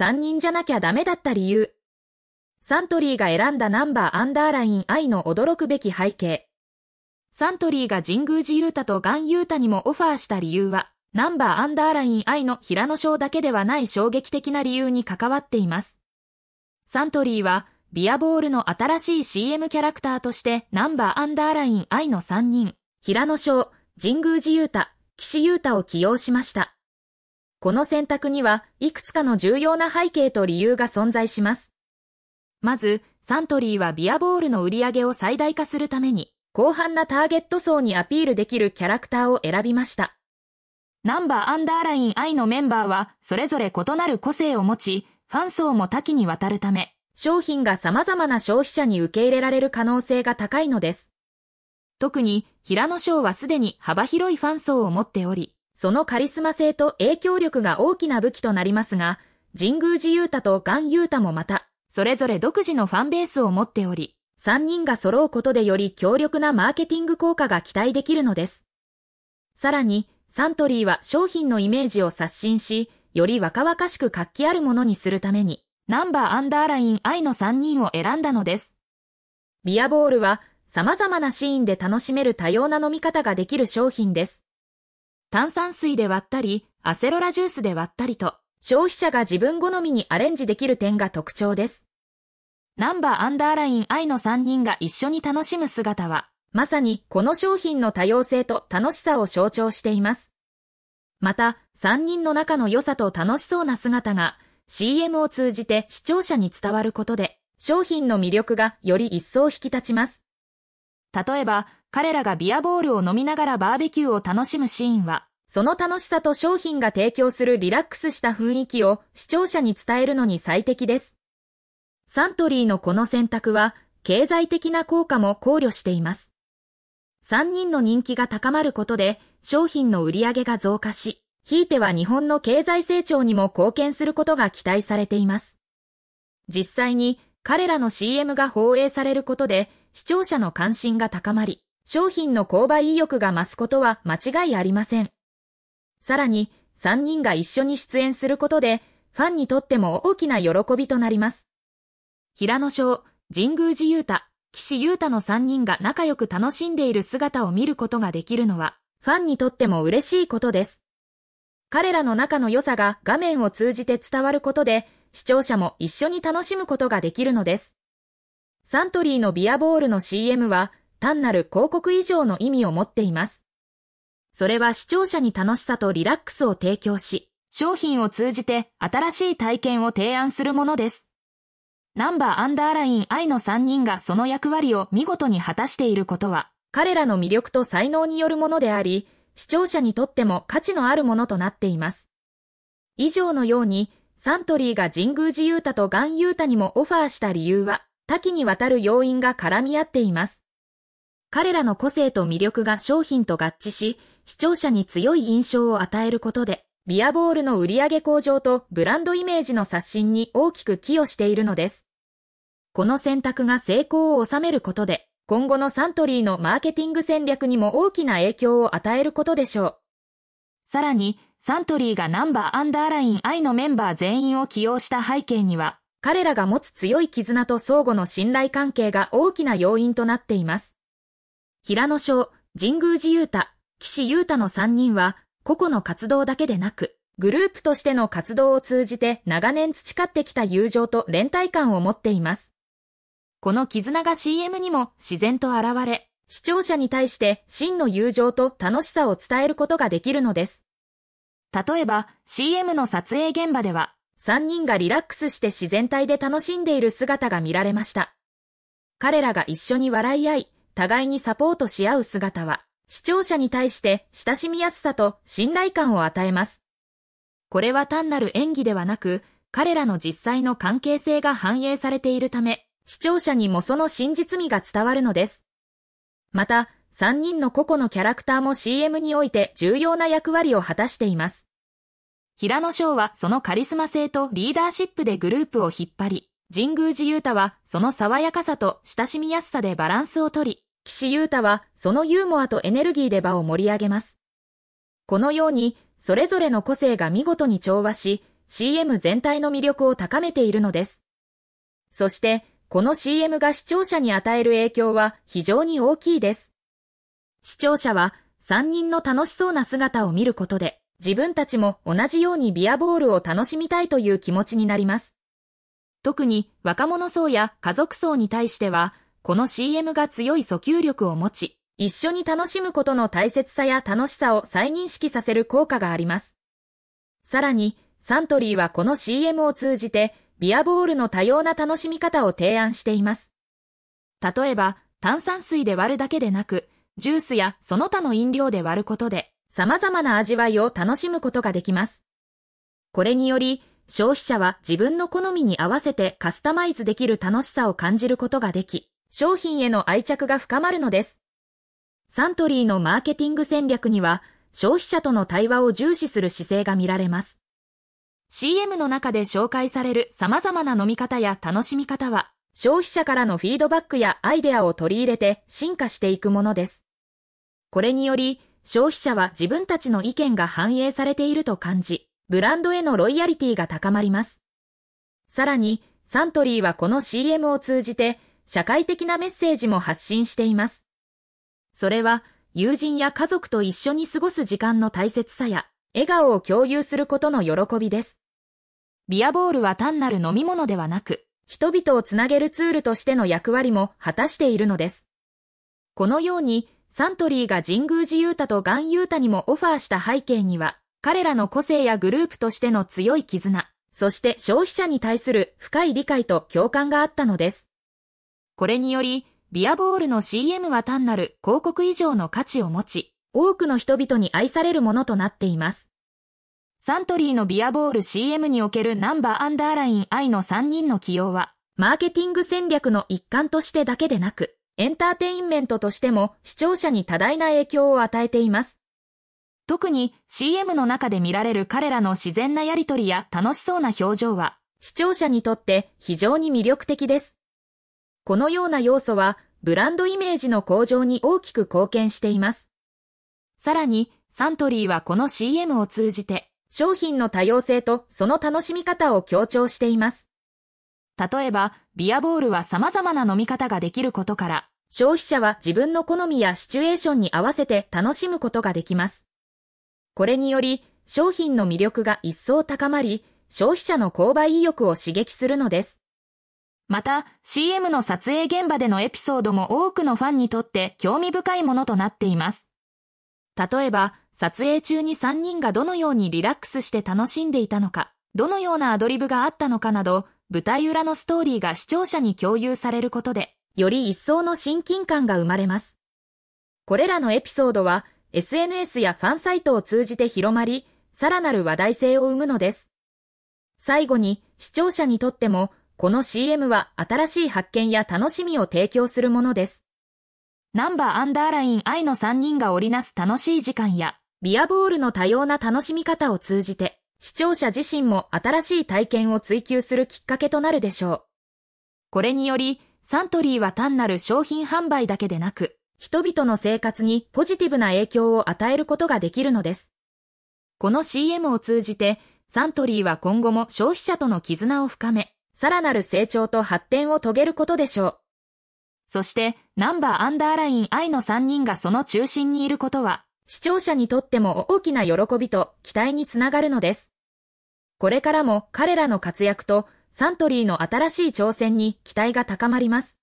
3人じゃなきゃダメだった理由。サントリーが選んだナンバーアンダーライン I の驚くべき背景。サントリーが神宮寺ユータとガンユータにもオファーした理由は、ナンバーアンダーライン I の平野翔だけではない衝撃的な理由に関わっています。サントリーは、ビアボールの新しい CM キャラクターとして、ナンバーアンダーライン I の3人、平野翔、神宮寺ユータ、岸優太を起用しました。この選択には、いくつかの重要な背景と理由が存在します。まず、サントリーはビアボールの売り上げを最大化するために、広範なターゲット層にアピールできるキャラクターを選びました。ナンバーアンダーライン I のメンバーは、それぞれ異なる個性を持ち、ファン層も多岐にわたるため、商品が様々な消費者に受け入れられる可能性が高いのです。特に、平野賞はすでに幅広いファン層を持っており、そのカリスマ性と影響力が大きな武器となりますが、神宮寺勇太とガン勇太もまた、それぞれ独自のファンベースを持っており、3人が揃うことでより強力なマーケティング効果が期待できるのです。さらに、サントリーは商品のイメージを刷新し、より若々しく活気あるものにするために、ナンバーアンダーライン I の3人を選んだのです。ビアボールは様々なシーンで楽しめる多様な飲み方ができる商品です。炭酸水で割ったり、アセロラジュースで割ったりと、消費者が自分好みにアレンジできる点が特徴です。ナンバーアンダーライン愛の3人が一緒に楽しむ姿は、まさにこの商品の多様性と楽しさを象徴しています。また、3人の仲の良さと楽しそうな姿が、CM を通じて視聴者に伝わることで、商品の魅力がより一層引き立ちます。例えば、彼らがビアボールを飲みながらバーベキューを楽しむシーンは、その楽しさと商品が提供するリラックスした雰囲気を視聴者に伝えるのに最適です。サントリーのこの選択は、経済的な効果も考慮しています。3人の人気が高まることで、商品の売り上げが増加し、ひいては日本の経済成長にも貢献することが期待されています。実際に彼らの CM が放映されることで視聴者の関心が高まり、商品の購買意欲が増すことは間違いありません。さらに、3人が一緒に出演することで、ファンにとっても大きな喜びとなります。平野翔、神宮寺雄太、岸優太の3人が仲良く楽しんでいる姿を見ることができるのは、ファンにとっても嬉しいことです。彼らの仲の良さが画面を通じて伝わることで、視聴者も一緒に楽しむことができるのです。サントリーのビアボールの CM は、単なる広告以上の意味を持っています。それは視聴者に楽しさとリラックスを提供し、商品を通じて新しい体験を提案するものです。ナンバーアンダーライン I の3人がその役割を見事に果たしていることは、彼らの魅力と才能によるものであり、視聴者にとっても価値のあるものとなっています。以上のように、サントリーが神宮寺ユータとガンユータにもオファーした理由は、多岐にわたる要因が絡み合っています。彼らの個性と魅力が商品と合致し、視聴者に強い印象を与えることで、ビアボールの売上向上とブランドイメージの刷新に大きく寄与しているのです。この選択が成功を収めることで、今後のサントリーのマーケティング戦略にも大きな影響を与えることでしょう。さらに、サントリーがナンバーアンダーライン I のメンバー全員を起用した背景には、彼らが持つ強い絆と相互の信頼関係が大きな要因となっています。平野翔、神宮寺勇太、岸優太の3人は、個々の活動だけでなく、グループとしての活動を通じて長年培ってきた友情と連帯感を持っています。この絆が CM にも自然と現れ、視聴者に対して真の友情と楽しさを伝えることができるのです。例えば CM の撮影現場では、3人がリラックスして自然体で楽しんでいる姿が見られました。彼らが一緒に笑い合い、互いにサポートし合う姿は、視聴者に対して親しみやすさと信頼感を与えます。これは単なる演技ではなく、彼らの実際の関係性が反映されているため、視聴者にもその真実味が伝わるのです。また、3人の個々のキャラクターも CM において重要な役割を果たしています。平野翔はそのカリスマ性とリーダーシップでグループを引っ張り、神宮寺勇太はその爽やかさと親しみやすさでバランスをとり、岸優太はそのユーモアとエネルギーで場を盛り上げます。このように、それぞれの個性が見事に調和し、CM 全体の魅力を高めているのです。そして、この CM が視聴者に与える影響は非常に大きいです。視聴者は3人の楽しそうな姿を見ることで、自分たちも同じようにビアボールを楽しみたいという気持ちになります。特に若者層や家族層に対しては、この CM が強い訴求力を持ち、一緒に楽しむことの大切さや楽しさを再認識させる効果があります。さらに、サントリーはこの CM を通じて、ビアボールの多様な楽しみ方を提案しています。例えば、炭酸水で割るだけでなく、ジュースやその他の飲料で割ることで、様々な味わいを楽しむことができます。これにより、消費者は自分の好みに合わせてカスタマイズできる楽しさを感じることができ、商品への愛着が深まるのです。サントリーのマーケティング戦略には、消費者との対話を重視する姿勢が見られます。CM の中で紹介される様々な飲み方や楽しみ方は、消費者からのフィードバックやアイデアを取り入れて進化していくものです。これにより、消費者は自分たちの意見が反映されていると感じ、ブランドへのロイヤリティが高まります。さらに、サントリーはこの CM を通じて、社会的なメッセージも発信しています。それは、友人や家族と一緒に過ごす時間の大切さや、笑顔を共有することの喜びです。ビアボールは単なる飲み物ではなく、人々をつなげるツールとしての役割も果たしているのです。このように、サントリーが神宮寺ユータとガンユータにもオファーした背景には、彼らの個性やグループとしての強い絆、そして消費者に対する深い理解と共感があったのです。これにより、ビアボールの CM は単なる広告以上の価値を持ち、多くの人々に愛されるものとなっています。サントリーのビアボール CM におけるナンバーアンダーライン I の3人の起用は、マーケティング戦略の一環としてだけでなく、エンターテインメントとしても視聴者に多大な影響を与えています。特に CM の中で見られる彼らの自然なやりとりや楽しそうな表情は、視聴者にとって非常に魅力的です。このような要素はブランドイメージの向上に大きく貢献しています。さらに、サントリーはこの CM を通じて、商品の多様性とその楽しみ方を強調しています。例えば、ビアボールは様々な飲み方ができることから、消費者は自分の好みやシチュエーションに合わせて楽しむことができます。これにより、商品の魅力が一層高まり、消費者の購買意欲を刺激するのです。また、CM の撮影現場でのエピソードも多くのファンにとって興味深いものとなっています。例えば、撮影中に3人がどのようにリラックスして楽しんでいたのか、どのようなアドリブがあったのかなど、舞台裏のストーリーが視聴者に共有されることで、より一層の親近感が生まれます。これらのエピソードは、SNS やファンサイトを通じて広まり、さらなる話題性を生むのです。最後に、視聴者にとっても、この CM は新しい発見や楽しみを提供するものです。ナンバーアンダーライン愛の3人が織りなす楽しい時間や、ビアボールの多様な楽しみ方を通じて、視聴者自身も新しい体験を追求するきっかけとなるでしょう。これにより、サントリーは単なる商品販売だけでなく、人々の生活にポジティブな影響を与えることができるのです。この CM を通じて、サントリーは今後も消費者との絆を深め、さらなる成長と発展を遂げることでしょう。そして、ナンバーアンダーライン I の3人がその中心にいることは、視聴者にとっても大きな喜びと期待につながるのです。これからも彼らの活躍とサントリーの新しい挑戦に期待が高まります。